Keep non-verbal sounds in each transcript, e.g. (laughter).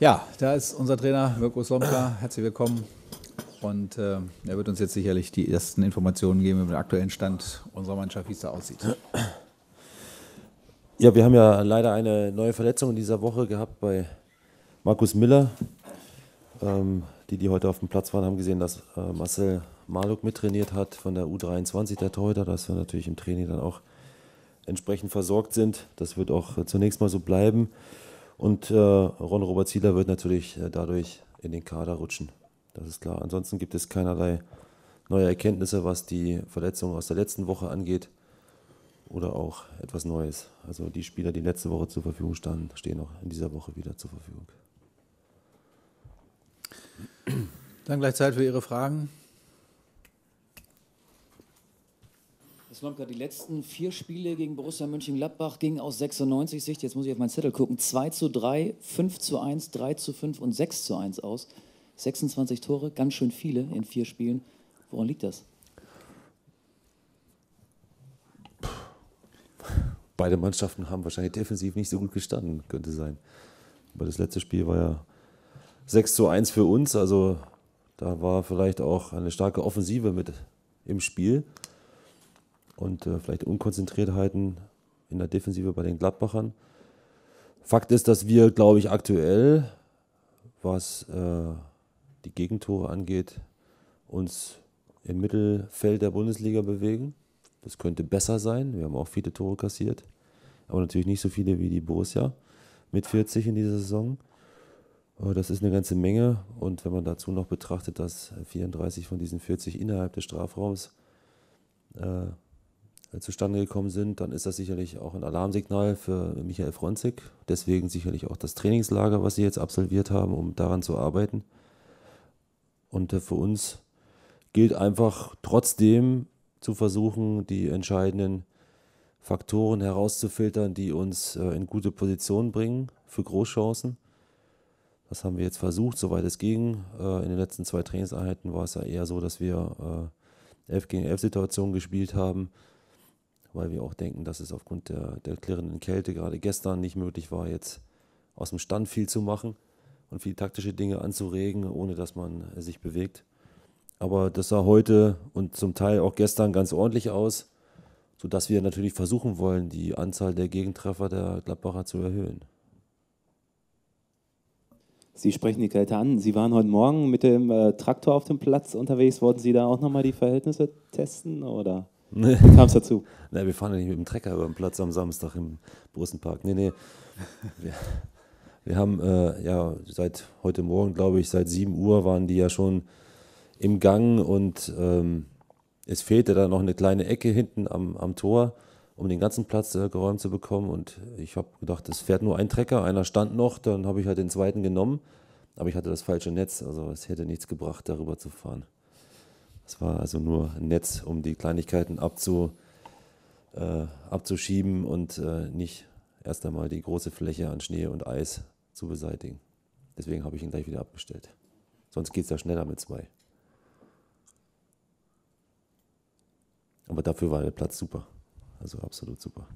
Ja, da ist unser Trainer Mirko Slomka. Herzlich willkommen. Und äh, er wird uns jetzt sicherlich die ersten Informationen geben über den aktuellen Stand unserer Mannschaft, wie es da aussieht. Ja, wir haben ja leider eine neue Verletzung in dieser Woche gehabt bei Markus Miller. Ähm, die, die heute auf dem Platz waren, haben gesehen, dass äh, Marcel Maluk mittrainiert hat von der U23 der Torhüter, dass wir natürlich im Training dann auch entsprechend versorgt sind. Das wird auch äh, zunächst mal so bleiben. Und äh, Ron Robert Zieler wird natürlich äh, dadurch in den Kader rutschen. Das ist klar. Ansonsten gibt es keinerlei neue Erkenntnisse, was die Verletzungen aus der letzten Woche angeht oder auch etwas Neues. Also die Spieler, die letzte Woche zur Verfügung standen, stehen auch in dieser Woche wieder zur Verfügung. Dann gleich Zeit für Ihre Fragen. Slomka, die letzten vier Spiele gegen Borussia Mönchengladbach gingen aus 96 Sicht, jetzt muss ich auf meinen Zettel gucken, 2 zu 3, 5 zu 1, 3 zu 5 und 6 zu 1 aus. 26 Tore, ganz schön viele in vier Spielen. Woran liegt das? Beide Mannschaften haben wahrscheinlich defensiv nicht so gut gestanden, könnte sein. Aber das letzte Spiel war ja 6 zu 1 für uns, also da war vielleicht auch eine starke Offensive mit im Spiel und äh, vielleicht Unkonzentriertheiten in der Defensive bei den Gladbachern. Fakt ist, dass wir, glaube ich, aktuell, was äh, die Gegentore angeht, uns im Mittelfeld der Bundesliga bewegen. Das könnte besser sein. Wir haben auch viele Tore kassiert, aber natürlich nicht so viele wie die Borussia mit 40 in dieser Saison. Das ist eine ganze Menge. Und wenn man dazu noch betrachtet, dass 34 von diesen 40 innerhalb des Strafraums äh, äh, zustande gekommen sind, dann ist das sicherlich auch ein Alarmsignal für Michael Fronzig. Deswegen sicherlich auch das Trainingslager, was sie jetzt absolviert haben, um daran zu arbeiten. Und äh, für uns gilt einfach trotzdem zu versuchen, die entscheidenden Faktoren herauszufiltern, die uns äh, in gute Positionen bringen für Großchancen. Das haben wir jetzt versucht, soweit es ging. In den letzten zwei Trainingseinheiten war es ja eher so, dass wir 11 gegen 11 Situationen gespielt haben weil wir auch denken, dass es aufgrund der, der klirrenden Kälte gerade gestern nicht möglich war, jetzt aus dem Stand viel zu machen und viel taktische Dinge anzuregen, ohne dass man sich bewegt. Aber das sah heute und zum Teil auch gestern ganz ordentlich aus, sodass wir natürlich versuchen wollen, die Anzahl der Gegentreffer der Gladbacher zu erhöhen. Sie sprechen die Kälte an. Sie waren heute Morgen mit dem äh, Traktor auf dem Platz unterwegs. Wollten Sie da auch nochmal die Verhältnisse testen oder? Nee. Kam es dazu? Nein, wir fahren ja nicht mit dem Trecker über den Platz am Samstag im Brustenpark. Nee, nee. (laughs) Wir, wir haben äh, ja seit heute Morgen, glaube ich, seit 7 Uhr waren die ja schon im Gang und ähm, es fehlte da noch eine kleine Ecke hinten am, am Tor, um den ganzen Platz äh, geräumt zu bekommen. Und ich habe gedacht, es fährt nur ein Trecker, einer stand noch, dann habe ich halt den zweiten genommen. Aber ich hatte das falsche Netz, also es hätte nichts gebracht, darüber zu fahren. Es war also nur ein Netz, um die Kleinigkeiten abzu, äh, abzuschieben und äh, nicht erst einmal die große Fläche an Schnee und Eis zu beseitigen. Deswegen habe ich ihn gleich wieder abgestellt. Sonst geht es ja schneller mit zwei. Aber dafür war der Platz super. Also absolut super.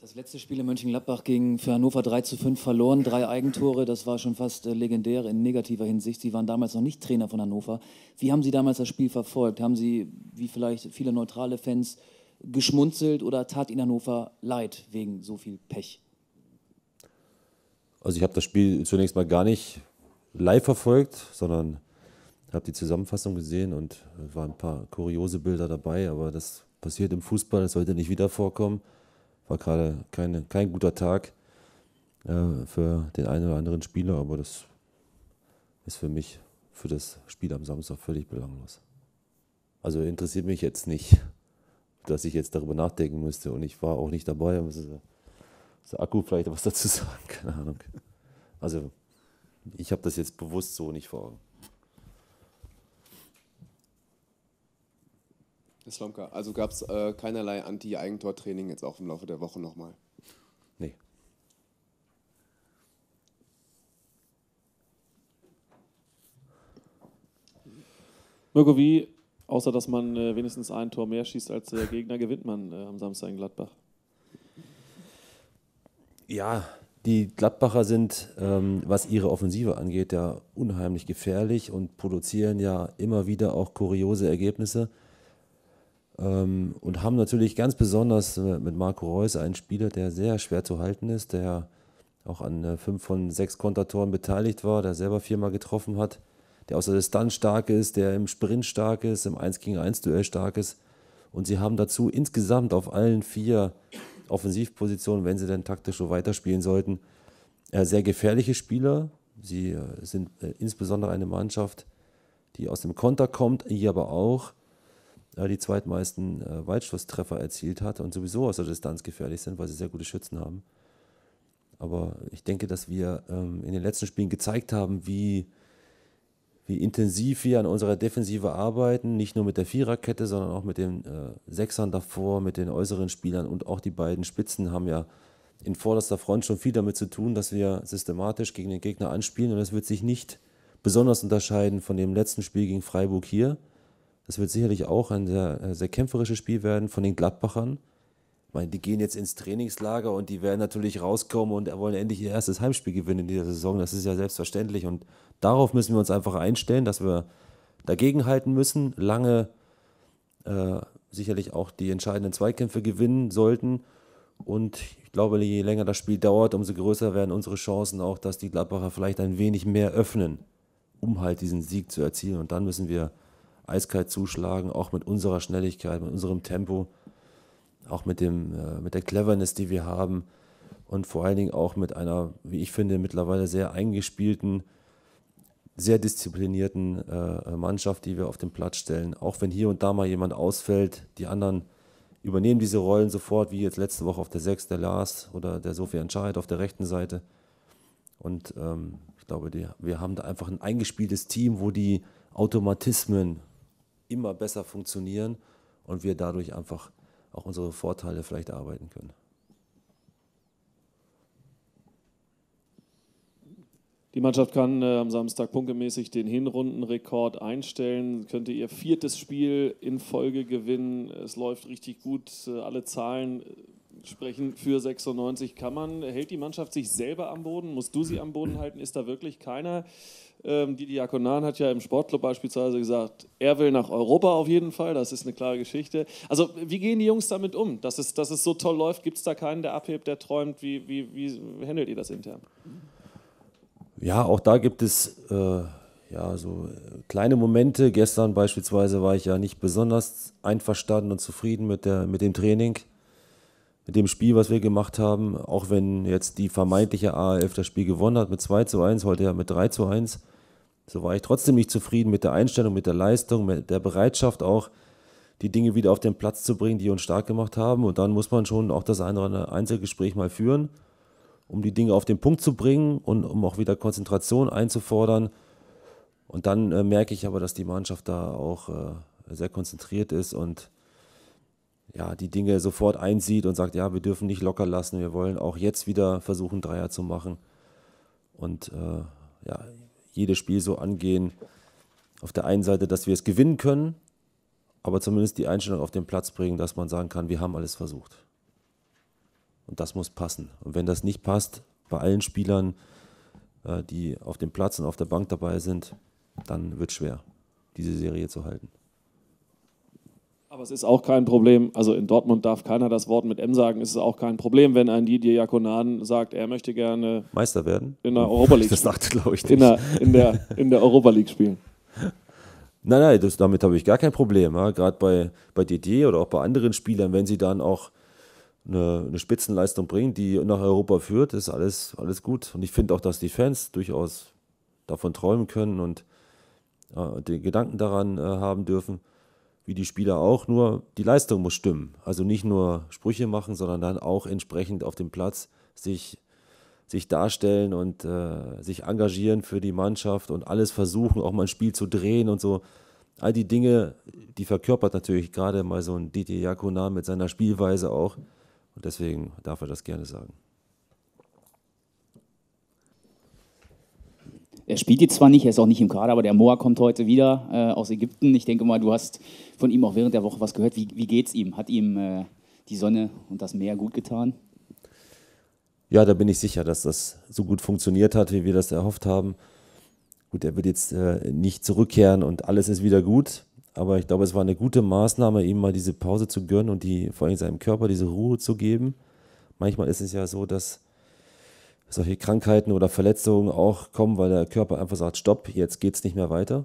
Das letzte Spiel in Mönchengladbach ging für Hannover 3 zu 5 verloren. Drei Eigentore, das war schon fast äh, legendär in negativer Hinsicht. Sie waren damals noch nicht Trainer von Hannover. Wie haben Sie damals das Spiel verfolgt? Haben Sie, wie vielleicht viele neutrale Fans, geschmunzelt oder tat Ihnen Hannover leid wegen so viel Pech? Also ich habe das Spiel zunächst mal gar nicht live verfolgt, sondern habe die Zusammenfassung gesehen und waren ein paar kuriose Bilder dabei, aber das passiert im Fußball, das sollte nicht wieder vorkommen. War gerade keine, kein guter Tag äh, für den einen oder anderen Spieler, aber das ist für mich, für das Spiel am Samstag völlig belanglos. Also interessiert mich jetzt nicht, dass ich jetzt darüber nachdenken müsste und ich war auch nicht dabei. Ist ist der Akku vielleicht was dazu sagen? (laughs) Keine Ahnung. Also ich habe das jetzt bewusst so nicht vor Augen. Slomka. Also gab es äh, keinerlei Anti-Eigentor-Training jetzt auch im Laufe der Woche nochmal? Nee. Mirko, wie, außer dass man äh, wenigstens ein Tor mehr schießt als der Gegner, gewinnt man äh, am Samstag in Gladbach? Ja, die Gladbacher sind, ähm, was ihre Offensive angeht, ja unheimlich gefährlich und produzieren ja immer wieder auch kuriose Ergebnisse. Ähm, und haben natürlich ganz besonders äh, mit Marco Reus einen Spieler, der sehr schwer zu halten ist, der auch an äh, fünf von sechs Kontertoren beteiligt war, der selber viermal getroffen hat, der aus der Distanz stark ist, der im Sprint stark ist, im 1 gegen 1 Duell stark ist. Und sie haben dazu insgesamt auf allen vier Offensivpositionen, wenn sie denn taktisch so weiterspielen sollten, äh, sehr gefährliche Spieler. Sie sind insbesondere eine Mannschaft, die aus dem Konter kommt, hier aber auch äh, die zweitmeisten äh, Weitschusstreffer erzielt hat und sowieso aus der Distanz gefährlich sind, weil sie sehr gute Schützen haben. Aber ich denke, dass wir ähm, in den letzten Spielen gezeigt haben, wie, wie intensiv wir an unserer Defensive arbeiten, nicht nur mit der Viererkette, sondern auch mit den äh, Sechsern davor, mit den äußeren Spielern und auch die beiden Spitzen haben ja in vorderster Front schon viel damit zu tun, dass wir systematisch gegen den Gegner anspielen und das wird sich nicht besonders unterscheiden von dem letzten Spiel gegen Freiburg hier das wird sicherlich auch ein sehr, äh, sehr kämpferisches Spiel werden von den Gladbachern. Ich meine, die gehen jetzt ins Trainingslager und die werden natürlich rauskommen und wollen endlich ihr erstes Heimspiel gewinnen in dieser Saison. Das ist ja selbstverständlich. Und darauf müssen wir uns einfach einstellen, dass wir dagegenhalten müssen, lange äh, sicherlich auch die entscheidenden Zweikämpfe gewinnen sollten. Und ich glaube, je länger das Spiel dauert, umso größer werden unsere Chancen auch, dass die Gladbacher vielleicht ein wenig mehr öffnen, um halt diesen Sieg zu erzielen. Und dann müssen wir eiskalt zuschlagen, auch mit unserer Schnelligkeit, mit unserem Tempo, auch mit, dem, äh, mit der Cleverness, die wir haben und vor allen Dingen auch mit einer, wie ich finde, mittlerweile sehr eingespielten, sehr disziplinierten äh, Mannschaft, die wir auf den Platz stellen. Auch wenn hier und da mal jemand ausfällt, die anderen übernehmen diese Rollen sofort, wie jetzt letzte Woche auf der 6 der Lars oder der Sophie Entscheid auf der rechten Seite. Und ähm, ich glaube, die, wir haben da einfach ein eingespieltes Team, wo die Automatismen immer besser funktionieren und wir dadurch einfach auch unsere Vorteile vielleicht arbeiten können. Die Mannschaft kann äh, am Samstag punktemäßig den Hinrundenrekord einstellen, könnte ihr viertes Spiel in Folge gewinnen. Es läuft richtig gut. Äh, alle Zahlen äh, sprechen für 96. Kann man, hält die Mannschaft sich selber am Boden? Musst du sie am Boden halten? Ist da wirklich keiner, ähm, Didi Diakonan hat ja im Sportclub beispielsweise gesagt, er will nach Europa auf jeden Fall, das ist eine klare Geschichte. Also wie gehen die Jungs damit um, dass es, dass es so toll läuft? Gibt es da keinen, der abhebt, der träumt? Wie, wie, wie handelt ihr das intern? Ja, auch da gibt es äh, ja, so kleine Momente. Gestern beispielsweise war ich ja nicht besonders einverstanden und zufrieden mit, der, mit dem Training, mit dem Spiel, was wir gemacht haben. Auch wenn jetzt die vermeintliche AF das Spiel gewonnen hat mit 2 zu 1, heute ja mit 3 zu 1 so war ich trotzdem nicht zufrieden mit der Einstellung, mit der Leistung, mit der Bereitschaft auch, die Dinge wieder auf den Platz zu bringen, die uns stark gemacht haben. Und dann muss man schon auch das eine oder andere Einzelgespräch mal führen, um die Dinge auf den Punkt zu bringen und um auch wieder Konzentration einzufordern. Und dann äh, merke ich aber, dass die Mannschaft da auch äh, sehr konzentriert ist und ja, die Dinge sofort einsieht und sagt, ja, wir dürfen nicht locker lassen, wir wollen auch jetzt wieder versuchen, Dreier zu machen. Und äh, ja, jedes Spiel so angehen. Auf der einen Seite, dass wir es gewinnen können, aber zumindest die Einstellung auf den Platz bringen, dass man sagen kann, wir haben alles versucht. Und das muss passen. Und wenn das nicht passt, bei allen Spielern, äh, die auf dem Platz und auf der Bank dabei sind, dann wird es schwer, diese Serie zu halten. Aber es ist auch kein Problem, also in Dortmund darf keiner das Wort mit M sagen, es ist auch kein Problem, wenn ein Didier Jakonan sagt, er möchte gerne Meister werden. In der Europa League. Das dachte, glaube ich, nicht. In der, in der, in der Europa League spielen. Nein, nein, das, damit habe ich gar kein Problem. Ja. Gerade bei, bei Didier oder auch bei anderen Spielern, wenn sie dann auch eine, eine Spitzenleistung bringen, die nach Europa führt, ist alles, alles gut. Und ich finde auch, dass die Fans durchaus davon träumen können und äh, den Gedanken daran äh, haben dürfen wie die Spieler auch, nur die Leistung muss stimmen. Also nicht nur Sprüche machen, sondern dann auch entsprechend auf dem Platz sich, sich darstellen und äh, sich engagieren für die Mannschaft und alles versuchen, auch mal ein Spiel zu drehen und so. All die Dinge, die verkörpert natürlich gerade mal so ein DT Jakuna mit seiner Spielweise auch. Und deswegen darf er das gerne sagen. Er spielt jetzt zwar nicht, er ist auch nicht im Kader, aber der Moa kommt heute wieder äh, aus Ägypten. Ich denke mal, du hast von ihm auch während der Woche was gehört. Wie, wie es ihm? Hat ihm äh, die Sonne und das Meer gut getan? Ja, da bin ich sicher, dass das so gut funktioniert hat, wie wir das erhofft haben. Gut, er wird jetzt äh, nicht zurückkehren und alles ist wieder gut. Aber ich glaube, es war eine gute Maßnahme, ihm mal diese Pause zu gönnen und die, vor allem seinem Körper diese Ruhe zu geben. Manchmal ist es ja so, dass solche Krankheiten oder Verletzungen auch kommen, weil der Körper einfach sagt, stopp, jetzt geht's nicht mehr weiter.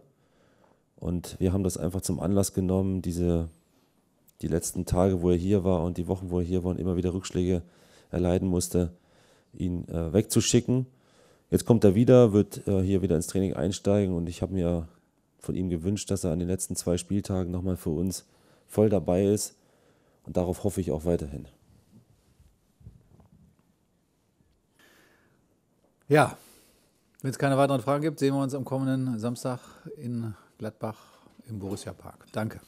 Und wir haben das einfach zum Anlass genommen, diese die letzten Tage, wo er hier war und die Wochen, wo er hier war und immer wieder Rückschläge erleiden musste, ihn äh, wegzuschicken. Jetzt kommt er wieder, wird äh, hier wieder ins Training einsteigen und ich habe mir von ihm gewünscht, dass er an den letzten zwei Spieltagen nochmal für uns voll dabei ist und darauf hoffe ich auch weiterhin. Ja, wenn es keine weiteren Fragen gibt, sehen wir uns am kommenden Samstag in Gladbach im Borussia Park. Danke.